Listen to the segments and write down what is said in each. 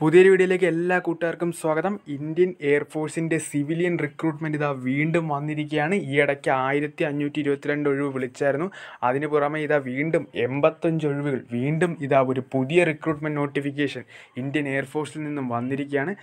പുതിയൊരു വീഡിയോയിലേക്ക് എല്ലാ കൂട്ടുകാർക്കും സ്വാഗതം ഇന്ത്യൻ എയർഫോഴ്സിൻ്റെ സിവിലിയൻ റിക്രൂട്ട്മെൻറ്റ് ഇതാ വീണ്ടും വന്നിരിക്കുകയാണ് ഈ ഇടയ്ക്ക് ആയിരത്തി അഞ്ഞൂറ്റി ഇരുപത്തിരണ്ട് ഒഴിവ് വിളിച്ചായിരുന്നു അതിന് പുറമെ ഇതാ വീണ്ടും എൺപത്തഞ്ച് ഒഴിവുകൾ വീണ്ടും ഇതാ ഒരു പുതിയ റിക്രൂട്ട്മെൻറ്റ് നോട്ടിഫിക്കേഷൻ ഇന്ത്യൻ എയർഫോഴ്സിൽ നിന്നും വന്നിരിക്കുകയാണ്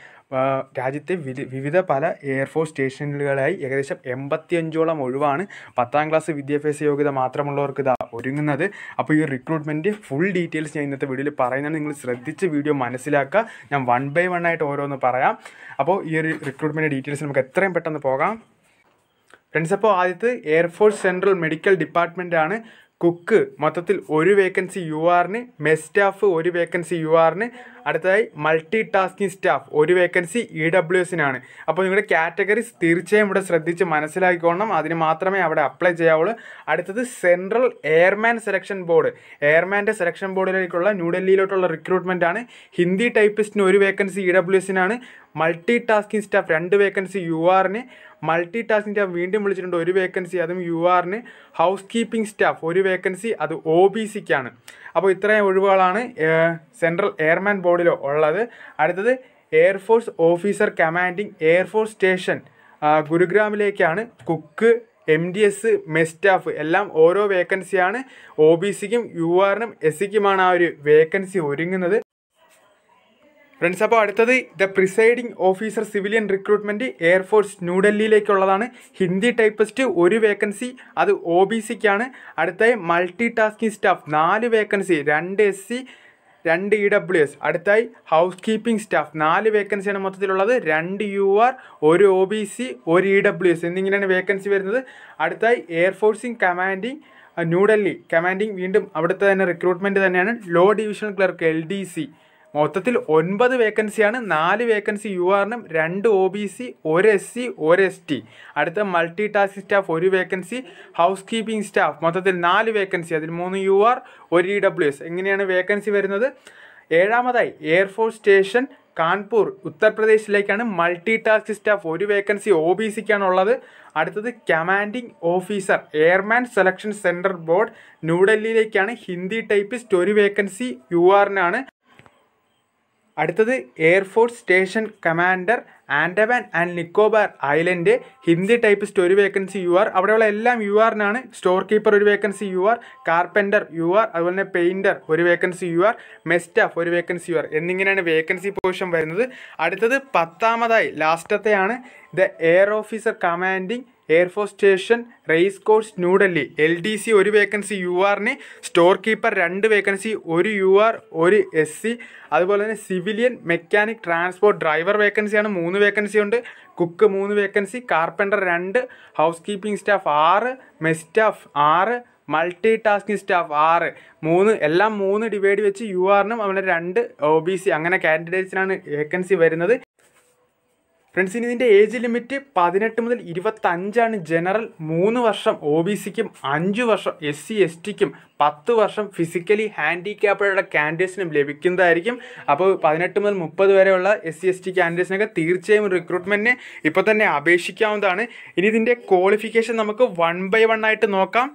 രാജ്യത്തെ വിവിധ പല എയർഫോഴ്സ് സ്റ്റേഷനുകളായി ഏകദേശം എൺപത്തിയഞ്ചോളം ഒഴിവാണ് പത്താം ക്ലാസ് വിദ്യാഭ്യാസ യോഗ്യത മാത്രമുള്ളവർക്ക് ഇതാ ഒരുങ്ങുന്നത് അപ്പോൾ ഈ റിക്രൂട്ട്മെൻറ്റ് ഫുൾ ഡീറ്റെയിൽസ് ഞാൻ ഇന്നത്തെ വീഡിയോയിൽ പറയുന്നതാണ് നിങ്ങൾ ശ്രദ്ധിച്ച് വീഡിയോ മനസ്സിലാക്കുക ഞാൻ വൺ ബൈ വൺ ആയിട്ട് ഓരോന്ന് പറയാം അപ്പോൾ ഈ ഒരു റിക്രൂട്ട്മെൻറ്റ് ഡീറ്റെയിൽസ് നമുക്ക് എത്രയും പെട്ടെന്ന് പോകാം ഫ്രണ്ട്സ് അപ്പോൾ ആദ്യത്തെ എയർഫോഴ്സ് സെൻട്രൽ മെഡിക്കൽ ഡിപ്പാർട്ട്മെൻറ്റാണ് കുക്ക് മൊത്തത്തിൽ ഒരു വേക്കൻസി യു ആറിന് മെസ് സ്റ്റാഫ് ഒരു വേക്കൻസി യു ആറിന് അടുത്തതായി മൾട്ടി ടാസ്കിംഗ് സ്റ്റാഫ് ഒരു വേക്കൻസി ഇ ഡബ്ല്യു എസിനാണ് അപ്പോൾ നിങ്ങളുടെ കാറ്റഗറീസ് തീർച്ചയായും ഇവിടെ ശ്രദ്ധിച്ച് മനസ്സിലാക്കിക്കോണം അതിന് മാത്രമേ അവിടെ അപ്ലൈ ചെയ്യാവുള്ളൂ അടുത്തത് സെൻട്രൽ എയർമാൻ സെലക്ഷൻ ബോർഡ് എയർമാൻ്റെ സെലക്ഷൻ ബോർഡിലേക്കുള്ള ന്യൂഡൽഹിയിലോട്ടുള്ള റിക്രൂട്ട്മെൻ്റ് ആണ് ഹിന്ദി ടൈപ്പിസ്റ്റിന് ഒരു വേക്കൻസി ഇ ഡബ്ല്യു എസിനാണ് മൾട്ടി ടാസ്കിംഗ് സ്റ്റാഫ് രണ്ട് വേക്കൻസി യു ആറിന് മൾട്ടി സ്റ്റാഫ് വീണ്ടും വിളിച്ചിട്ടുണ്ട് ഒരു വേക്കൻസി അതും യു ആറിന് ഹൗസ് കീപ്പിംഗ് സ്റ്റാഫ് ഒരു വേക്കൻസി അത് ഒ ബി സിക്കാണ് അപ്പോൾ ഇത്രയും ഒഴിവുകളാണ് സെൻട്രൽ എയർമാൻ ബോർഡിലോ ഉള്ളത് അടുത്തത് air force officer commanding air force station ഗുരുഗ്രാമിലേക്കാണ് cook M D S staff എല്ലാം ഓരോ വേക്കൻസിയാണ് ഒ ബി സിക്കും യു ആറിനും എസ് സിക്കുമാണ് ആ ഒരു വേക്കൻസി ഒരുങ്ങുന്നത് ഫ്രണ്ട്സ് അപ്പോൾ അടുത്തത് the presiding officer civilian recruitment air force ന്യൂഡൽഹിയിലേക്കുള്ളതാണ് ഹിന്ദി ടൈപ്പിസ്റ്റ് ഒരു വേക്കൻസി അത് ഒ ബി സിക്കാണ് അടുത്തായി മൾട്ടി ടാസ്കിംഗ് സ്റ്റാഫ് നാല് വേക്കൻസി രണ്ട് എസ് സി രണ്ട് ഇ ഡബ്ല്യു എസ് അടുത്തായി ഹൗസ് കീപ്പിംഗ് സ്റ്റാഫ് നാല് വേക്കൻസിയാണ് മൊത്തത്തിലുള്ളത് രണ്ട് യു ആർ ഒരു ഒ ബി സി ഒരു ഇ ഡബ്ല്യു എസ് എന്നിങ്ങനെയാണ് വേക്കൻസി വരുന്നത് അടുത്തായി എയർഫോഴ്സിംഗ് കമാൻഡിംഗ് ന്യൂഡൽഹി കമാൻഡിംഗ് വീണ്ടും അവിടുത്തെ തന്നെ റിക്രൂട്ട്മെൻറ്റ് തന്നെയാണ് low divisional clerk L D C മൊത്തത്തിൽ ഒൻപത് വേക്കൻസിയാണ് നാല് വേക്കൻസി യു ആറിനും രണ്ട് ഒ ബി സി ഒരു എസ് സി ഒരു എസ് ടി അടുത്ത മൾട്ടി ടാസ്ക് സ്റ്റാഫ് ഒരു വേക്കൻസി ഹൗസ് കീപ്പിംഗ് സ്റ്റാഫ് മൊത്തത്തിൽ നാല് വേക്കൻസി അതിൽ മൂന്ന് യു ആർ ഒരു ഇ ഡബ്ല്യു എസ് എങ്ങനെയാണ് വേക്കൻസി വരുന്നത് ഏഴാമതായി എയർഫോഴ്സ് സ്റ്റേഷൻ കാൺപൂർ ഉത്തർപ്രദേശിലേക്കാണ് മൾട്ടി ടാസ്ക് സ്റ്റാഫ് ഒരു വേക്കൻസി ഒ ബി സിക്കാണ് ഉള്ളത് അടുത്തത് commanding officer airman selection central board ന്യൂഡൽഹിയിലേക്കാണ് ഹിന്ദി ടൈപ്പിസ്റ്റ് ഒരു വേക്കൻസി യു ആറിനാണ് അടുത്തത് air force station commander Andaman and Nicobar island Hindi typist ഒരു വേക്കൻസി യു ആർ അവിടെയുള്ള എല്ലാം യു ആറിനാണ് സ്റ്റോർ കീപ്പർ ഒരു vacancy U R carpenter U R അതുപോലെ തന്നെ പെയിൻറ്റർ ഒരു വേക്കൻസി യു ആർ മെസ്റ്റാഫ് ഒരു വേക്കൻസി യു ആർ എന്നിങ്ങനെയാണ് വേക്കൻസി പൊസിഷൻ വരുന്നത് അടുത്തത് പത്താമതായി ലാസ്റ്റത്തെയാണ് the air officer commanding air force station race course New Delhi L D C ഒരു വേക്കൻസി യു ആറിന് സ്റ്റോർ കീപ്പർ രണ്ട് വേക്കൻസി ഒരു യു ആർ ഒരു എസ് സി അതുപോലെ തന്നെ സിവിലിയൻ മെക്കാനിക് ട്രാൻസ്പോർട്ട് ഡ്രൈവർ വേക്കൻസിയാണ് മൂന്ന് വേക്കൻസി ഉണ്ട് കുക്ക് മൂന്ന് വേക്കൻസി കാർപ്പൻ്റർ രണ്ട് ഹൗസ് കീപ്പിംഗ് സ്റ്റാഫ് ആറ് മെസ് സ്റ്റാഫ് ആറ് മൾട്ടി ടാസ്കിംഗ് സ്റ്റാഫ് ആറ് മൂന്ന് എല്ലാം മൂന്ന് ഡിവൈഡ് വെച്ച് യു ആറിനും അവനെ രണ്ട് ഒ ബി സി അങ്ങനെ കാൻഡിഡേറ്റ്സിനാണ് വേക്കൻസി വരുന്നത് ഫ്രണ്ട്സ് ഇനി ഇതിൻ്റെ ഏജ് ലിമിറ്റ് പതിനെട്ട് മുതൽ ഇരുപത്തഞ്ചാണ് ജനറൽ മൂന്ന് വർഷം ഒ ബി സിക്കും അഞ്ച് വർഷം എസ് സി എസ് ടിക്കും പത്ത് വർഷം ഫിസിക്കലി ഹാൻഡിക്യാപ്ഡുള്ള ക്യാൻഡിഡേറ്റ്സിനും ലഭിക്കുന്നതായിരിക്കും അപ്പോൾ പതിനെട്ട് മുതൽ മുപ്പത് വരെയുള്ള എസ് സി എസ് ടി ക്യാൻഡിഡേറ്റ്സിനൊക്കെ തീർച്ചയായും റിക്രൂട്ട്മെൻറ്റിന് ഇപ്പോൾ തന്നെ അപേക്ഷിക്കാവുന്നതാണ് ഇനി ഇതിൻ്റെ ക്വാളിഫിക്കേഷൻ നമുക്ക് വൺ ബൈ വൺ ആയിട്ട് നോക്കാം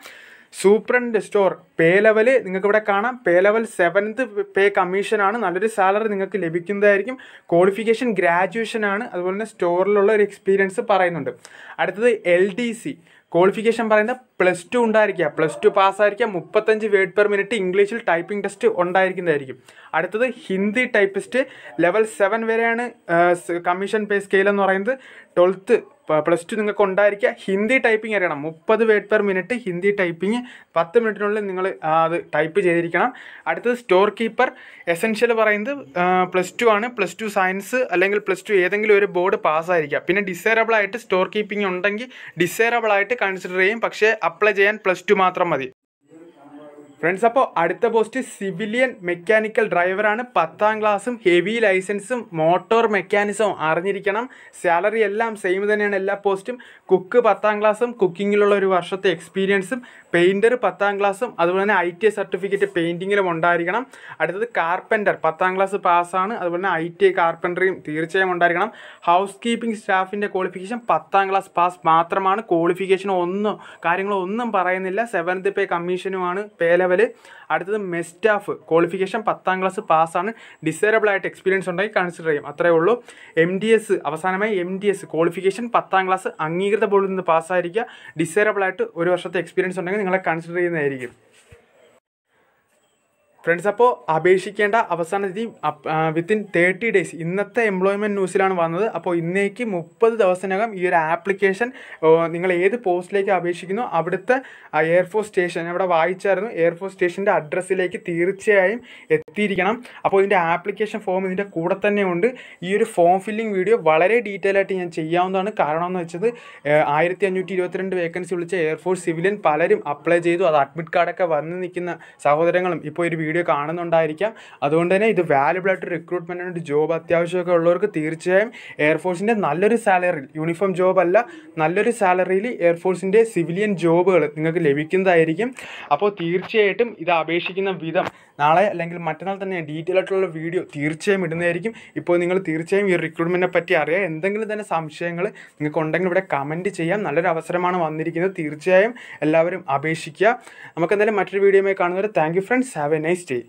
സൂപ്രണ്ട് സ്റ്റോർ പേ ലെവൽ നിങ്ങൾക്ക് ഇവിടെ കാണാം പേ ലെവൽ സെവൻത്ത് പേ കമ്മീഷനാണ് നല്ലൊരു സാലറി നിങ്ങൾക്ക് ലഭിക്കുന്നതായിരിക്കും ക്വാളിഫിക്കേഷൻ ഗ്രാജുവേഷൻ ആണ് അതുപോലെ തന്നെ സ്റ്റോറിലുള്ള ഒരു എക്സ്പീരിയൻസ് പറയുന്നുണ്ട് അടുത്തത് എൽ ഡി സി ക്വാളിഫിക്കേഷൻ പറയുന്നത് പ്ലസ് ടു ഉണ്ടായിരിക്കുക പ്ലസ് ടു പാസ്സായിരിക്കുക മുപ്പത്തഞ്ച് വേർഡ് പെർ മിനിറ്റ് ഇംഗ്ലീഷിൽ ടൈപ്പിംഗ് ടെസ്റ്റ് ഉണ്ടായിരിക്കുന്നതായിരിക്കും അടുത്തത് ഹിന്ദി ടൈപ്പിസ്റ്റ് ലെവൽ സെവൻ വരെയാണ് കമ്മീഷൻ പേ സ്കെയിൽ എന്ന് പറയുന്നത് ട്വൽത്ത് പ്ലസ് ടു നിങ്ങൾക്ക് ഉണ്ടായിരിക്കുക ഹിന്ദി ടൈപ്പിംഗ് അറിയണം മുപ്പത് word per minute Hindi typing പത്ത് മിനിറ്റിനുള്ളിൽ നിങ്ങൾ അത് ടൈപ്പ് ചെയ്തിരിക്കണം അടുത്തത് സ്റ്റോർ കീപ്പർ എസെൻഷ്യൽ പറയുന്നത് പ്ലസ് ടു ആണ് പ്ലസ് ടു സയൻസ് അല്ലെങ്കിൽ പ്ലസ് ടു ഏതെങ്കിലും ഒരു ബോർഡ് പാസ്സായിരിക്കുക പിന്നെ ഡിസേറബിൾ ആയിട്ട് സ്റ്റോർ കീപ്പിംഗ് ഉണ്ടെങ്കിൽ ഡിസേറബിൾ ആയിട്ട് കൺസിഡർ ചെയ്യും പക്ഷേ അപ്ലൈ ചെയ്യാൻ പ്ലസ് ടു മാത്രം മതി ഫ്രണ്ട്സ് അപ്പോൾ അടുത്ത പോസ്റ്റ് സിവിലിയൻ മെക്കാനിക്കൽ ഡ്രൈവറാണ് പത്താം ക്ലാസ്സും ഹെവി ലൈസൻസും മോട്ടോർ മെക്കാനിസവും അറിഞ്ഞിരിക്കണം സാലറി എല്ലാം സെയിം തന്നെയാണ് എല്ലാ പോസ്റ്റും കുക്ക് പത്താം ക്ലാസ്സും കുക്കിങ്ങിലുള്ള ഒരു വർഷത്തെ എക്സ്പീരിയൻസും പെയിൻറ്റർ പത്താം ക്ലാസ്സും അതുപോലെ തന്നെ ഐ ടി സർട്ടിഫിക്കറ്റ് പെയിൻറ്റിങ്ങിലും ഉണ്ടായിരിക്കണം അടുത്തത് കാർപ്പൻ്റർ പത്താം ക്ലാസ് പാസ്സാണ് അതുപോലെ തന്നെ ഐ ടി കാർപ്പൻ്ററിയും തീർച്ചയായും ഉണ്ടായിരിക്കണം ഹൗസ് കീപ്പിംഗ് സ്റ്റാഫിൻ്റെ ക്വാളിഫിക്കേഷൻ പത്താം ക്ലാസ് പാസ് മാത്രമാണ് ക്വാളിഫിക്കേഷൻ ഒന്നും കാര്യങ്ങളൊന്നും പറയുന്നില്ല സെവൻത്ത് പേ കമ്മീഷനുമാണ് പേ ലെവൽ ലെവല് അടുത്തത് മെസ്റ്റാഫ് ക്വാളിഫിക്കേഷൻ പത്താം ക്ലാസ് പാസ്സാണ് ഡിസേറബിൾ ആയിട്ട് എക്സ്പീരിയൻസ് ഉണ്ടെങ്കിൽ കൺസിഡർ ചെയ്യും അത്രേ ഉള്ളൂ എം ഡി എസ് അവസാനമായി എം ഡി എസ് ക്വാളിഫിക്കേഷൻ പത്താം ക്ലാസ് അംഗീകൃത ബോർഡിൽ നിന്ന് പാസ്സായിരിക്കുക ഡിസേറബിൾ ആയിട്ട് ഒരു വർഷത്തെ എക്സ്പീരിയൻസ് ഉണ്ടെങ്കിൽ നിങ്ങളെ കൺസിഡർ ചെയ്യുന്നതായിരിക്കും ഫ്രണ്ട്സ് അപ്പോൾ അപേക്ഷിക്കേണ്ട അവസാന തീയതി വിത്തിൻ തേർട്ടി ഡേയ്സ് ഇന്നത്തെ എംപ്ലോയ്മെൻറ്റ് ന്യൂസിലാണ് വന്നത് അപ്പോൾ ഇന്നേക്ക് മുപ്പത് ദിവസത്തിനകം ഈ ഒരു ആപ്ലിക്കേഷൻ നിങ്ങൾ ഏത് പോസ്റ്റിലേക്ക് അപേക്ഷിക്കുന്നു അവിടുത്തെ എയർഫോഴ്സ് സ്റ്റേഷൻ അവിടെ വായിച്ചായിരുന്നു എയർഫോഴ്സ് സ്റ്റേഷൻ്റെ അഡ്രസ്സിലേക്ക് തീർച്ചയായും എത്തിയിരിക്കണം അപ്പോൾ ഇതിൻ്റെ ആപ്ലിക്കേഷൻ ഫോം ഇതിൻ്റെ കൂടെ തന്നെ ഉണ്ട് ഈ ഒരു ഫോം ഫില്ലിംഗ് വീഡിയോ വളരെ ഡീറ്റെയിൽ ആയിട്ട് ഞാൻ ചെയ്യാവുന്നതാണ് കാരണം എന്ന് വെച്ചത് ആയിരത്തി അഞ്ഞൂറ്റി ഇരുപത്തിരണ്ട് വേക്കൻസി വിളിച്ച എയർഫോഴ്സ് സിവിലിയൻ പലരും അപ്ലൈ ചെയ്തു അത് അഡ്മിറ്റ് കാർഡൊക്കെ വന്ന് നിൽക്കുന്ന സഹോദരങ്ങളും ഇപ്പോൾ ഒരു വീഡിയോ വീഡിയോ കാണുന്നുണ്ടായിരിക്കാം അതുകൊണ്ട് തന്നെ ഇത് വാലുബിൾ ആയിട്ട് റിക്രൂട്ട്മെൻറ്റ് ആയിട്ട് ജോബ് അത്യാവശ്യമൊക്കെ ഉള്ളവർക്ക് തീർച്ചയായും എയർഫോഴ്സിൻ്റെ നല്ലൊരു സാലറി യൂണിഫോം ജോബ് അല്ല നല്ലൊരു സാലറിയിൽ എയർഫോഴ്സിൻ്റെ സിവിലിയൻ ജോബുകൾ നിങ്ങൾക്ക് ലഭിക്കുന്നതായിരിക്കും അപ്പോൾ തീർച്ചയായിട്ടും ഇത് അപേക്ഷിക്കുന്ന വിധം നാളെ അല്ലെങ്കിൽ മറ്റന്നാൾ തന്നെ ഡീറ്റെയിൽ ആയിട്ടുള്ള വീഡിയോ തീർച്ചയായും ഇടുന്നതായിരിക്കും ഇപ്പോൾ നിങ്ങൾ തീർച്ചയായും ഈ റിക്രൂട്ട്മെൻറ്റിനെ പറ്റി അറിയാം എന്തെങ്കിലും തന്നെ സംശയങ്ങൾ നിങ്ങൾക്ക് ഉണ്ടെങ്കിൽ ഇവിടെ കമൻറ്റ് ചെയ്യാം നല്ലൊരു അവസരമാണ് വന്നിരിക്കുന്നത് തീർച്ചയായും എല്ലാവരും അപേക്ഷിക്കുക നമുക്ക് എന്തായാലും മറ്റൊരു വീഡിയോയുമായി കാണുന്നവരെ thank you friends have a nice 对。